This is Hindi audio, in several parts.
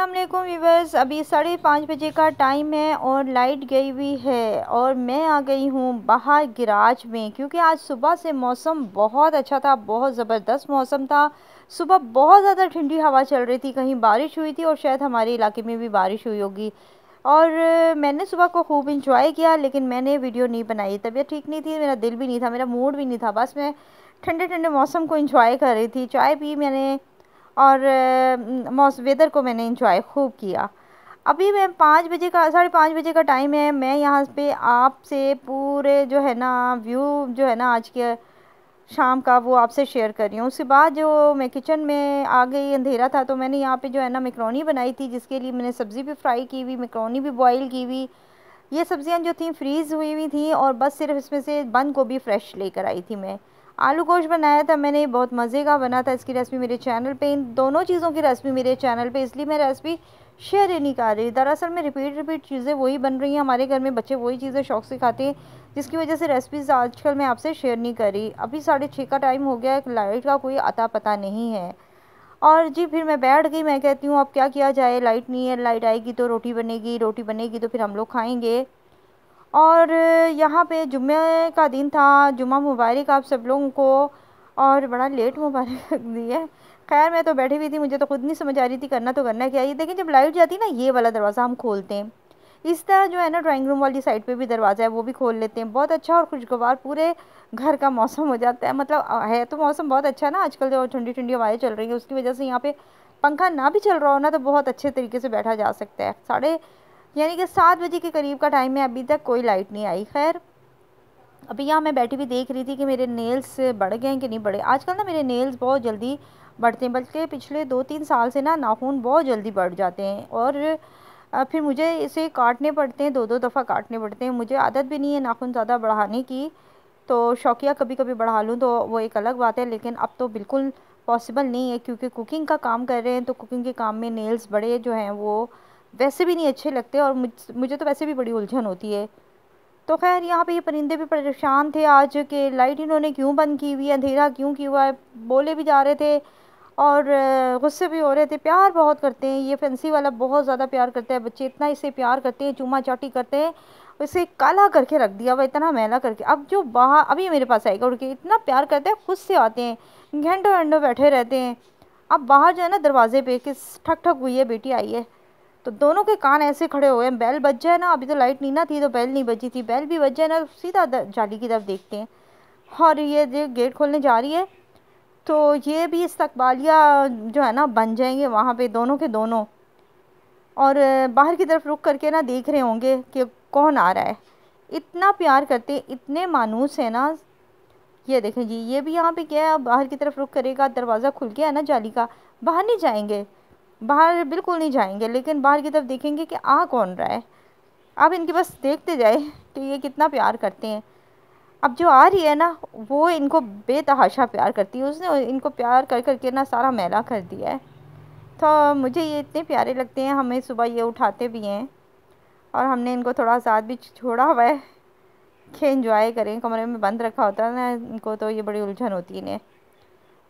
असलम वीवर्स अभी साढ़े पाँच बजे का टाइम है और लाइट गई हुई है और मैं आ गई हूँ बाहर गिराज में क्योंकि आज सुबह से मौसम बहुत अच्छा था बहुत ज़बरदस्त मौसम था सुबह बहुत ज़्यादा ठंडी हवा चल रही थी कहीं बारिश हुई थी और शायद हमारे इलाके में भी बारिश हुई होगी और मैंने सुबह को खूब इंजॉय किया लेकिन मैंने वीडियो नहीं बनाई तबीयत ठीक नहीं थी मेरा दिल भी नहीं था मेरा मूड भी नहीं था बस मैं ठंडे ठंडे मौसम को इंजॉय कर रही थी चाय भी मैंने और मौस वेदर को मैंने इंजॉय खूब किया अभी मैं पाँच बजे का साढ़े पाँच बजे का टाइम है मैं यहाँ पे आपसे पूरे जो है ना व्यू जो है ना आज के शाम का वो आपसे शेयर कर रही हूँ उसके बाद जो मैं किचन में आ गई अंधेरा था तो मैंने यहाँ पे जो है ना मेकरोनी बनाई थी जिसके लिए मैंने सब्ज़ी भी फ्राई की हुई मेकरोनी भी बॉईल की हुई ये सब्ज़ियाँ जो थी फ्रीज़ हुई हुई थी और बस सिर्फ इसमें से बंद गोभी फ्रेश लेकर आई थी मैं आलू गोश्त बनाया था मैंने बहुत मज़े का बना था इसकी रेसिपी मेरे चैनल पे इन दोनों चीज़ों की रेसिपी मेरे चैनल पे इसलिए मैं रेसिपी शेयर ही नहीं कर रही दरअसल मैं रिपीट रिपीट चीज़ें वही बन रही हैं हमारे घर में बच्चे वही चीज़ें शौक से खाते हैं जिसकी वजह से रेसिपीज़ आजकल मैं आपसे शेयर नहीं कर रही अभी साढ़े छः का टाइम हो गया लाइट का कोई अता पता नहीं है और जी फिर मैं बैठ गई मैं कहती हूँ अब क्या किया जाए लाइट नहीं है लाइट आएगी तो रोटी बनेगी रोटी बनेगी तो फिर हम लोग खाएँगे और यहाँ पे जुम्मे का दिन था जुम्मा मुबारक आप सब लोगों को और बड़ा लेट मुबारक दी है खैर मैं तो बैठी हुई थी मुझे तो खुद नहीं समझ आ रही थी करना तो करना क्या ये देखिए जब लाइट जाती है ना ये वाला दरवाज़ा हम खोलते हैं इस तरह जो है ना ड्राइंग रूम वाली साइड पे भी दरवाज़ा है वो भी खोल लेते हैं बहुत अच्छा और खुशगवार पूरे घर का मौसम हो जाता है मतलब है तो मौसम बहुत अच्छा ना आजकल जो ठंडी ठंडी हवाएं चल रही है उसकी वजह से यहाँ पे पंखा ना भी चल रहा हो ना तो बहुत अच्छे तरीके से बैठा जा सकता है साढ़े यानी कि सात बजे के करीब का टाइम में अभी तक कोई लाइट नहीं आई खैर अभी यहाँ मैं बैठी हुई देख रही थी कि मेरे नेल्स बढ़ गए हैं कि नहीं बढ़े आजकल ना मेरे नेल्स बहुत जल्दी बढ़ते हैं बल्कि पिछले दो तीन साल से ना नाखून बहुत जल्दी बढ़ जाते हैं और फिर मुझे इसे काटने पड़ते हैं दो दो दफ़ा काटने पड़ते हैं मुझे आदत भी नहीं है नाखून ज़्यादा बढ़ाने की तो शौकिया कभी कभी बढ़ा लूँ तो वो एक अलग बात है लेकिन अब तो बिल्कुल पॉसिबल नहीं है क्योंकि कुकिंग का काम कर रहे हैं तो कुकिंग के काम में नेल्स बड़े जो हैं वो वैसे भी नहीं अच्छे लगते और मुझे तो वैसे भी बड़ी उलझन होती है तो खैर यहाँ पे ये परिंदे भी परेशान थे आज के लाइट इन्होंने क्यों बंद की हुई है अंधेरा क्यों किया हुआ है बोले भी जा रहे थे और गुस्से भी हो रहे थे प्यार बहुत करते हैं ये फैंसी वाला बहुत ज़्यादा प्यार करता है बच्चे इतना इसे प्यार करते हैं चूमा चाटी करते हैं इसे काला करके रख दिया हुआ इतना मैला करके अब जो बाहर अभी मेरे पास आएगा उड़ के इतना प्यार करते हैं खुद से आते हैं घंटों घंटों बैठे रहते हैं अब बाहर जो है ना दरवाजे पे किस ठक ठक हुई है बेटी आई है तो दोनों के कान ऐसे खड़े हुए हैं बैल बज जाए ना अभी तो लाइट नहीं ना थी तो बैल नहीं बजी थी बैल भी बज जाए ना सीधा जाली की तरफ देखते हैं और ये जो गेट खोलने जा रही है तो ये भी इस्तबालिया जो है ना बन जाएंगे वहाँ पे दोनों के दोनों और बाहर की तरफ रुक करके ना देख रहे होंगे कि कौन आ रहा है इतना प्यार करते इतने मानूस है ना ये देखें जी ये भी यहाँ पे क्या है बाहर की तरफ रुक करेगा दरवाज़ा खुल गया है ना जाली का बाहर नहीं जाएंगे बाहर बिल्कुल नहीं जाएंगे लेकिन बाहर की तरफ देखेंगे कि आ कौन रहा है आप इनके बस देखते जाए कि ये कितना प्यार करते हैं अब जो आ रही है ना वो इनको बेतहाशा प्यार करती है उसने इनको प्यार कर कर के ना सारा मैला कर दिया है तो मुझे ये इतने प्यारे लगते हैं हमें सुबह ये उठाते भी हैं और हमने इनको थोड़ा आज़ाद भी छोड़ा हुआ है कि इंजॉय करें कमरे में बंद रखा होता है ना इनको तो ये बड़ी उलझन होती है इन्हें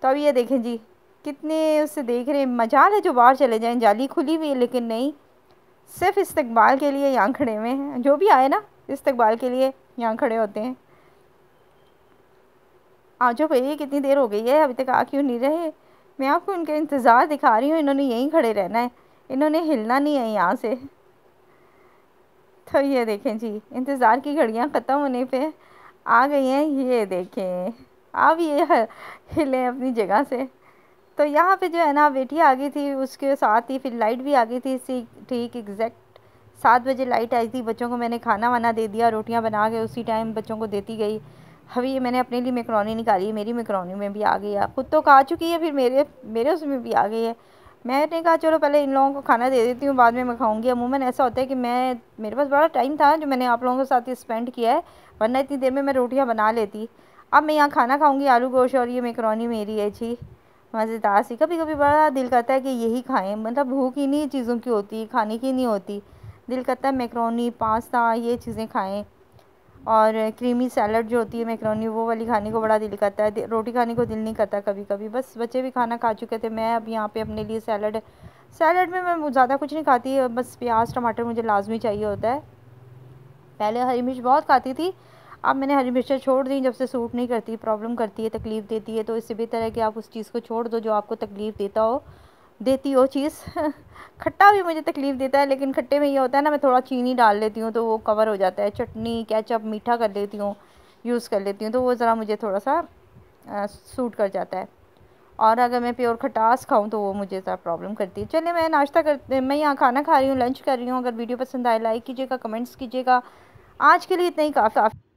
तो अब ये देखें जी कितने उससे देख रहे हैं मजाल है जो बाहर चले जाएं जाली खुली हुई है लेकिन नहीं सिर्फ इस्तकबाल के लिए यहाँ खड़े हुए हैं जो भी आए ना इस्तकबाल के लिए यहाँ खड़े होते हैं आ जाओ भैया कितनी देर हो गई है अभी तक आ क्यों नहीं रहे मैं आपको उनका इंतज़ार दिखा रही हूँ इन्होंने यहीं खड़े रहना है इन्होंने हिलना नहीं है यहाँ से तो ये देखें जी इंतज़ार की घड़ियाँ ख़त्म होने पे आ गई हैं ये देखें आप ये हिलें अपनी जगह से तो यहाँ पे जो है ना बेटी आ गई थी उसके साथ ही फिर लाइट भी आ गई थी इसी ठीक एग्जैक्ट सात बजे लाइट आई थी बच्चों को मैंने खाना वाना दे दिया रोटियाँ बना के उसी टाइम बच्चों को देती गई अभी मैंने अपने लिए मेकरोनी निकाली मेरी मेकरोनी में भी आ गई है खुद तो खा चुकी है फिर मेरे मेरे उसमें भी आ गई है मैंने कहा चलो पहले इन लोगों को खाना दे देती हूँ बाद में मैं खाऊंगी अमूमन ऐसा होता है कि मैं मेरे पास बड़ा टाइम था जो मैंने आप लोगों के साथ स्पेंड किया है वरना इतनी देर में मैं रोटियाँ बना लेती अब मैं यहाँ खाना खाऊँगी आलू गोश और ये मेकरोनी मेरी है जी मज़ेदार सी कभी कभी बड़ा दिल करता है कि यही खाएं मतलब भूख इन्हीं चीज़ों की होती खाने की नहीं होती दिल करता है मैक्रोनी पास्ता ये चीज़ें खाएं और क्रीमी सैलड जो होती है मैक्रोनी वो वाली खाने को बड़ा दिल करता है रोटी खाने को दिल नहीं करता कभी कभी बस बच्चे भी खाना खा चुके थे मैं अब यहाँ पे अपने लिए सैलड सैलड में मैं ज़्यादा कुछ नहीं खाती बस प्याज टमाटर मुझे लाजमी चाहिए होता है पहले हरी मिर्च बहुत खाती थी अब मैंने हरी मिर्चें छोड़ दी जब से सूट नहीं करती प्रॉब्लम करती है तकलीफ़ देती है तो इससे बेहतर है कि आप उस चीज़ को छोड़ दो जो आपको तकलीफ़ देता हो देती हो चीज़ खट्टा भी मुझे तकलीफ़ देता है लेकिन खट्टे में ये होता है ना मैं थोड़ा चीनी डाल लेती हूँ तो वो कवर हो जाता है चटनी कैचअप मीठा कर लेती हूँ यूज़ कर लेती हूँ तो वो ज़रा मुझे थोड़ा सा आ, सूट कर जाता है और अगर मैं प्योर खटास खाऊं तो वो मुझे ज़रा प्रॉब्लम करती है चलिए मैं नाश्ता कर मैं यहाँ खाना खा रही हूँ लंच कर रही हूँ अगर वीडियो पसंद आए लाइक कीजिएगा कमेंट्स कीजिएगा आज के लिए इतना ही काफ़ी